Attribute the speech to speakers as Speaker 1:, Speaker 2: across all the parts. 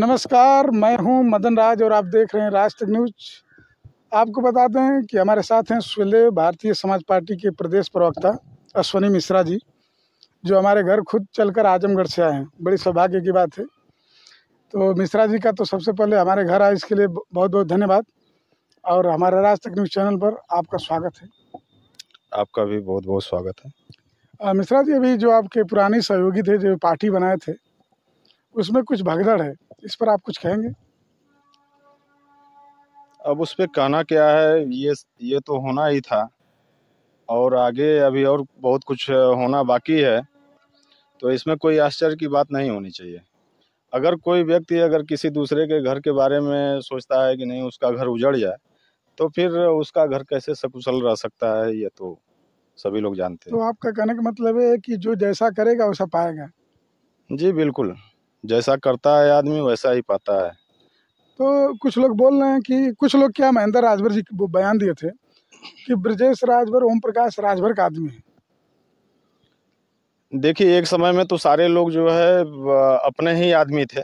Speaker 1: नमस्कार मैं हूं मदन राज और आप देख रहे हैं राष्ट्र तक न्यूज आपको बता दें कि हमारे साथ हैं सुले भारतीय समाज पार्टी के प्रदेश प्रवक्ता अश्वनी मिश्रा जी जो हमारे घर खुद चलकर आजमगढ़ से आए हैं बड़ी सौभाग्य की बात है तो मिश्रा जी का तो सबसे पहले हमारे घर आए इसके लिए बहुत बहुत धन्यवाद और हमारे राज तक न्यूज़ चैनल पर आपका स्वागत है
Speaker 2: आपका भी बहुत बहुत स्वागत
Speaker 1: है मिश्रा जी अभी जो आपके पुराने सहयोगी थे जो पार्टी बनाए थे उसमें कुछ भगदड़ है इस पर आप कुछ कहेंगे
Speaker 2: अब उस पर कहना क्या है ये ये तो होना ही था और आगे अभी और बहुत कुछ होना बाकी है तो इसमें कोई आश्चर्य की बात नहीं होनी चाहिए अगर कोई व्यक्ति अगर किसी दूसरे के घर के बारे में सोचता है कि नहीं उसका घर उजड़ जाए तो फिर उसका घर कैसे सकुशल रह सकता है ये तो सभी लोग जानते हैं
Speaker 1: तो आपका कहने का मतलब है कि जो जैसा करेगा वैसा पाएगा
Speaker 2: जी बिल्कुल जैसा करता है आदमी वैसा ही पाता है
Speaker 1: तो कुछ लोग बोल रहे हैं कि कुछ लोग क्या महेंद्र राजभर जी बयान दिए थे कि ब्रजेश राजभर ओम प्रकाश राजभर का आदमी है
Speaker 2: देखिए एक समय में तो सारे लोग जो है अपने ही आदमी थे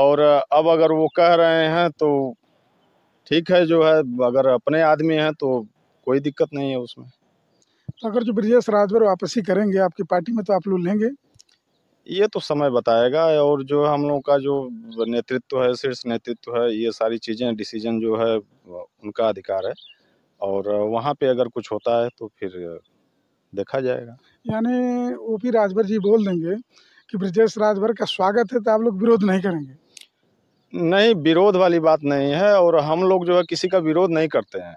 Speaker 2: और अब अगर वो कह रहे हैं तो ठीक है जो है अगर अपने आदमी हैं तो कोई दिक्कत नहीं है उसमें
Speaker 1: तो अगर जो ब्रजेश राजभर वापसी करेंगे आपकी पार्टी में तो आप लोग लेंगे
Speaker 2: ये तो समय बताएगा और जो हम लोग का जो नेतृत्व है शीर्ष नेतृत्व है ये सारी चीज़ें डिसीजन जो है उनका अधिकार है और वहाँ पे अगर कुछ होता है तो फिर देखा जाएगा
Speaker 1: यानी ओ पी राजभर जी बोल देंगे कि ब्रजेश राजभर का स्वागत है तो आप लोग विरोध नहीं
Speaker 2: करेंगे नहीं विरोध वाली बात नहीं है और हम लोग जो है किसी का विरोध नहीं करते हैं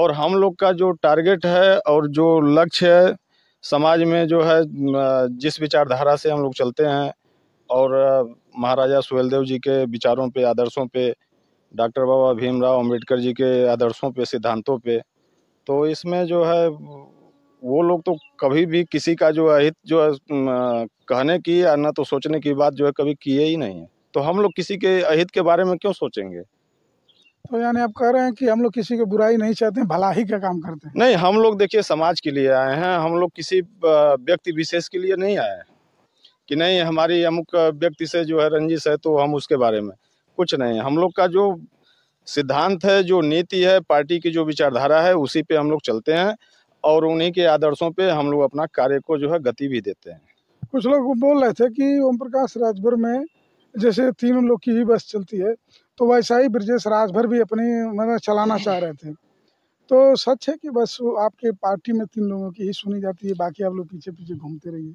Speaker 2: और हम लोग का जो टारगेट है और जो लक्ष्य है समाज में जो है जिस विचारधारा से हम लोग चलते हैं और महाराजा सुहेलदेव जी के विचारों पे आदर्शों पे डॉक्टर बाबा भीमराव अंबेडकर जी के आदर्शों पे सिद्धांतों पे तो इसमें जो है वो लोग तो कभी भी किसी का जो अहित जो है कहने की या ना तो सोचने की बात जो है कभी किए ही नहीं है तो हम लोग किसी के अहित के बारे में क्यों सोचेंगे
Speaker 1: तो यानी आप कह रहे हैं कि हम लोग किसी को बुराई नहीं चाहते हैं ही का काम करते
Speaker 2: हैं नहीं हम लोग देखिए समाज के लिए आए हैं हम लोग किसी व्यक्ति विशेष के लिए नहीं आए कि नहीं हमारी अमुक व्यक्ति से जो है रंजिश है तो हम उसके बारे में कुछ नहीं हम लोग का जो सिद्धांत है जो नीति है पार्टी की जो विचारधारा है उसी पे हम लोग चलते हैं और उन्हीं के आदर्शों पे हम लोग अपना कार्य को जो है गति भी देते हैं
Speaker 1: कुछ लोग बोल रहे थे कि ओम प्रकाश राजभर में जैसे तीनों लोग की ही बस चलती है तो वैसा ही ब्रजेश राजभर भी अपनी मतलब चलाना चाह रहे थे तो सच है कि बस आपके पार्टी में तीन लोगों की ही सुनी जाती है बाकी आप लोग पीछे पीछे घूमते रहिए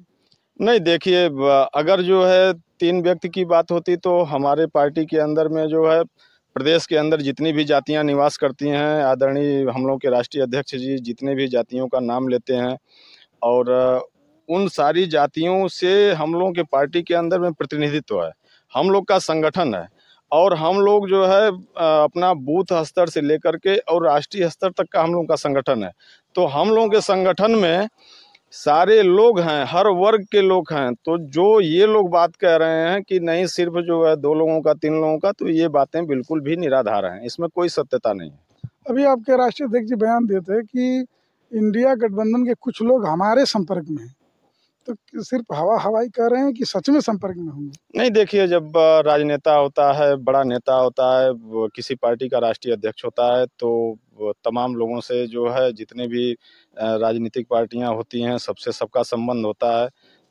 Speaker 2: नहीं देखिए अगर जो है तीन व्यक्ति की बात होती तो हमारे पार्टी के अंदर में जो है प्रदेश के अंदर जितनी भी जातियां निवास करती हैं आदरणीय हम लोग के राष्ट्रीय अध्यक्ष जी जितने भी जातियों का नाम लेते हैं और उन सारी जातियों से हम लोगों के पार्टी के अंदर में प्रतिनिधित्व है हम लोग का संगठन है और हम लोग जो है अपना बूथ स्तर से लेकर के और राष्ट्रीय स्तर तक का हम लोगों का संगठन है तो हम लोगों के संगठन में सारे लोग हैं हर वर्ग के लोग हैं तो जो ये लोग बात कह रहे हैं कि नहीं सिर्फ जो है दो लोगों का तीन लोगों का तो ये बातें बिल्कुल भी निराधार हैं इसमें कोई सत्यता नहीं है अभी
Speaker 1: आपके राष्ट्रीय अध्यक्ष जी बयान देते हैं कि इंडिया गठबंधन के कुछ लोग हमारे संपर्क में हैं तो सिर्फ हवा हवाई कह रहे हैं कि सच में संपर्क में होंगे
Speaker 2: नहीं देखिए जब राजनेता होता है बड़ा नेता होता है किसी पार्टी का राष्ट्रीय अध्यक्ष होता है तो तमाम लोगों से जो है जितने भी राजनीतिक पार्टियां होती हैं सबसे सबका संबंध होता है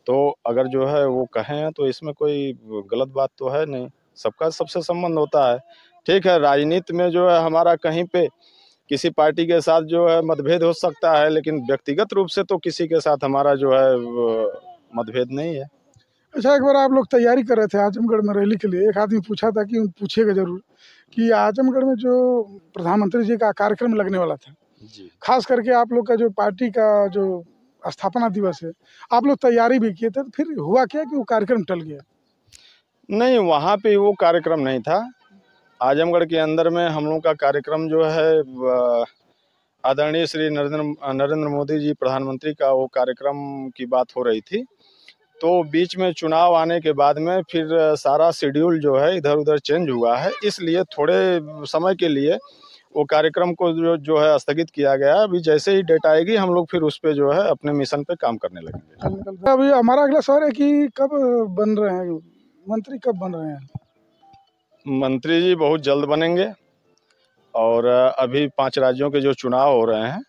Speaker 2: तो अगर जो है वो कहें तो इसमें कोई गलत बात तो है नहीं सबका सबसे संबंध होता है ठीक है राजनीति में जो है हमारा कहीं पे किसी पार्टी के साथ जो है मतभेद हो सकता है लेकिन व्यक्तिगत रूप से तो किसी के साथ हमारा जो है मतभेद नहीं है
Speaker 1: अच्छा एक बार आप लोग तैयारी कर रहे थे आजमगढ़ में रैली के लिए एक आदमी पूछा था कि पूछेगा जरूर कि आजमगढ़ में जो प्रधानमंत्री जी का कार्यक्रम लगने वाला था जी। खास करके आप लोग का जो पार्टी का जो स्थापना दिवस है आप लोग तैयारी भी किए थे तो फिर हुआ क्या कि वो कार्यक्रम टल गया
Speaker 2: नहीं वहाँ पे वो कार्यक्रम नहीं था आजमगढ़ के अंदर में हम लोग का कार्यक्रम जो है आदरणीय श्री नरेंद्र नरेंद्र मोदी जी प्रधानमंत्री का वो कार्यक्रम की बात हो रही थी तो बीच में चुनाव आने के बाद में फिर सारा शेड्यूल जो है इधर उधर चेंज हुआ है इसलिए थोड़े समय के लिए वो कार्यक्रम को जो जो है स्थगित किया गया अभी जैसे ही डेट आएगी हम लोग फिर उस पर जो है अपने मिशन पे काम करने लगेंगे
Speaker 1: अभी हमारा अगला सवाल है कि कब बन रहे हैं मंत्री कब बन रहे हैं
Speaker 2: मंत्री जी बहुत जल्द बनेंगे और अभी पांच राज्यों के जो चुनाव हो रहे हैं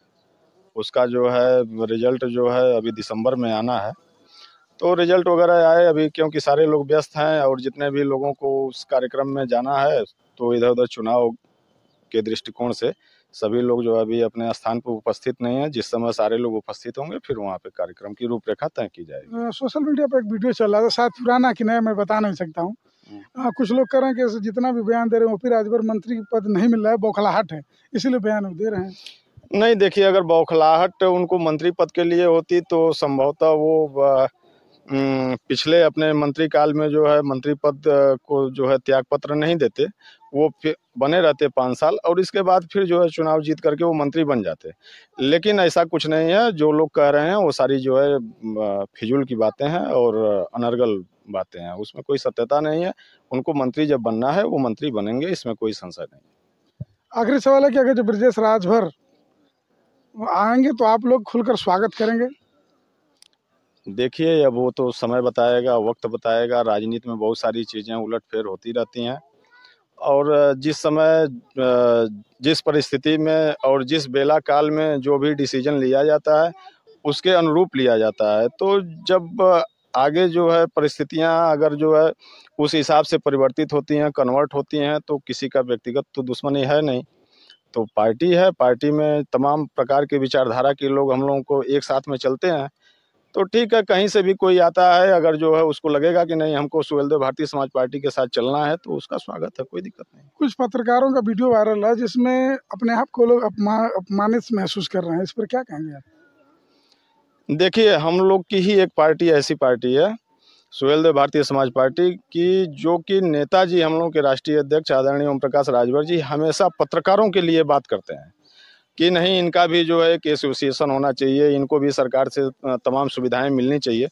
Speaker 2: उसका जो है रिजल्ट जो है अभी दिसंबर में आना है तो रिजल्ट वगैरह आए अभी क्योंकि सारे लोग व्यस्त हैं और जितने भी लोगों को उस कार्यक्रम में जाना है तो इधर उधर चुनाव के दृष्टिकोण से सभी लोग जो अभी अपने स्थान पर उपस्थित नहीं है जिस समय सारे लोग उपस्थित होंगे फिर वहाँ पे कार्यक्रम की रूपरेखा तय की जाएगी
Speaker 1: सोशल मीडिया पर एक वीडियो चल रहा था शायद पुराना कि नया मैं बता नहीं सकता हूँ आ, हाँ, कुछ लोग कह रहे हैं कि जितना भी बयान दे रहे हैं फिर आज राजभर मंत्री पद नहीं मिल रहा है बौखलाहट है इसीलिए बयान
Speaker 2: दे रहे हैं नहीं देखिए अगर बौखलाहट उनको मंत्री पद के लिए होती तो संभवतः वो पिछले अपने मंत्री काल में जो है मंत्री पद को जो है त्याग पत्र नहीं देते वो बने रहते पाँच साल और इसके बाद फिर जो है चुनाव जीत करके वो मंत्री बन जाते लेकिन ऐसा कुछ नहीं है जो लोग कह रहे हैं वो सारी जो है फिजूल की बातें हैं और अनर्गल बातें हैं उसमें कोई सत्यता नहीं है उनको मंत्री जब बनना है वो मंत्री बनेंगे इसमें कोई संशय नहीं
Speaker 1: आखिरी सवाल है कि अगर जो ब्रजेश राजभर आएंगे तो आप लोग खुलकर स्वागत करेंगे
Speaker 2: देखिए अब वो तो समय बताएगा वक्त बताएगा राजनीति में बहुत सारी चीज़ें उलट फेर होती रहती हैं और जिस समय जिस परिस्थिति में और जिस बेला काल में जो भी डिसीजन लिया जाता है उसके अनुरूप लिया जाता है तो जब आगे जो है परिस्थितियां अगर जो है उस हिसाब से परिवर्तित होती हैं कन्वर्ट होती हैं तो किसी का व्यक्तिगत तो दुश्मनी है नहीं तो पार्टी है पार्टी में तमाम प्रकार के विचारधारा के लोग हम लोगों को एक साथ में चलते हैं तो ठीक है कहीं से भी कोई आता है अगर जो है उसको लगेगा कि नहीं हमको सुहेलदेव भारतीय समाज पार्टी के साथ चलना है तो उसका स्वागत है कोई दिक्कत नहीं
Speaker 1: कुछ पत्रकारों का वीडियो वायरल है जिसमें अपने आप को लोग अपमानित महसूस कर रहे हैं इस पर क्या कहेंगे आप
Speaker 2: देखिए हम लोग की ही एक पार्टी ऐसी पार्टी है सुहेलदेव भारतीय समाज पार्टी की जो कि नेताजी हम लोग के राष्ट्रीय अध्यक्ष आदरणीय ओम प्रकाश राजभर जी हमेशा पत्रकारों के लिए बात करते हैं कि नहीं इनका भी जो है कि एसोसिएशन होना चाहिए इनको भी सरकार से तमाम सुविधाएं मिलनी चाहिए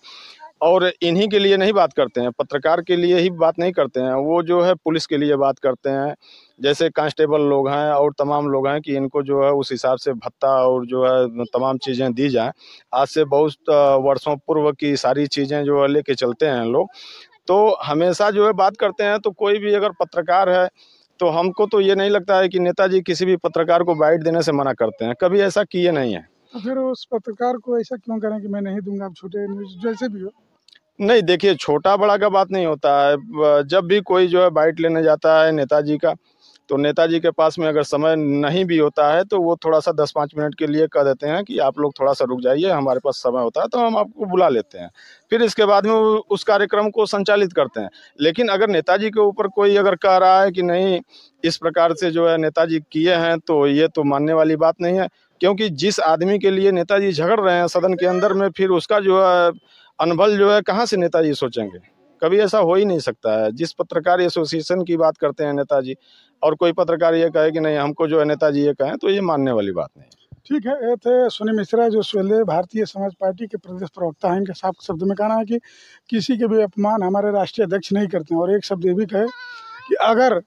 Speaker 2: और इन्हीं के लिए नहीं बात करते हैं पत्रकार के लिए ही बात नहीं करते हैं वो जो है पुलिस के लिए बात करते हैं जैसे कांस्टेबल लोग हैं और तमाम लोग हैं कि इनको जो है उस हिसाब से भत्ता और जो है तमाम चीज़ें दी जाएं आज से बहुत वर्षों पूर्व की सारी चीज़ें जो है लेके चलते हैं लोग तो हमेशा जो है बात करते हैं तो कोई भी अगर पत्रकार है तो हमको तो ये नहीं लगता है कि नेताजी किसी भी पत्रकार को बाइट देने से मना करते हैं कभी ऐसा किए नहीं है
Speaker 1: तो फिर उस पत्रकार को ऐसा क्यों करें कि मैं नहीं दूंगा आप छोटे न्यूज जैसे भी हो
Speaker 2: नहीं देखिए छोटा बड़ा का बात नहीं होता है जब भी कोई जो है बाइट लेने जाता है नेताजी का तो नेताजी के पास में अगर समय नहीं भी होता है तो वो थोड़ा सा दस पाँच मिनट के लिए कह देते हैं कि आप लोग थोड़ा सा रुक जाइए हमारे पास समय होता है तो हम आपको बुला लेते हैं फिर इसके बाद में उस कार्यक्रम को संचालित करते हैं लेकिन अगर नेताजी के ऊपर कोई अगर कह रहा है कि नहीं इस प्रकार से जो है नेताजी किए हैं तो ये तो मानने वाली बात नहीं है क्योंकि जिस आदमी के लिए नेताजी झगड़ रहे हैं सदन के अंदर में फिर उसका जो है अनबल जो है कहाँ से नेताजी सोचेंगे कभी ऐसा हो ही नहीं सकता है जिस पत्रकार एसोसिएशन की बात करते हैं नेताजी और कोई पत्रकार ये कहे कि नहीं हमको जो है नेताजी ये कहें तो ये मानने वाली बात नहीं
Speaker 1: ठीक है ये थे सुनील मिश्रा जो सुले भारतीय समाज पार्टी के प्रदेश प्रवक्ता हैं इनके साफ शब्द में कहना है कि किसी के भी अपमान हमारे राष्ट्रीय अध्यक्ष नहीं करते हैं और एक शब्द ये भी कहे कि अगर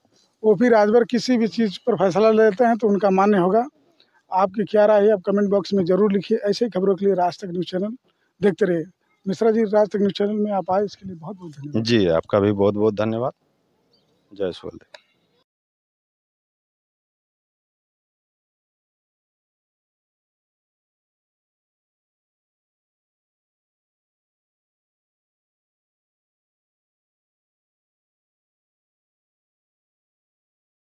Speaker 1: ओ पी राजभर किसी भी चीज़ पर फैसला लेते हैं तो उनका मान्य होगा आपकी क्या राय है आप कमेंट बॉक्स में ज़रूर लिखिए ऐसे ही खबरों के लिए राज तक न्यूज़ चैनल देखते रहिए मिश्रा जी राज तक न्यूज चैनल में आप आए इसके लिए बहुत बहुत
Speaker 2: धन्यवाद जी आपका भी बहुत बहुत धन्यवाद जय सोल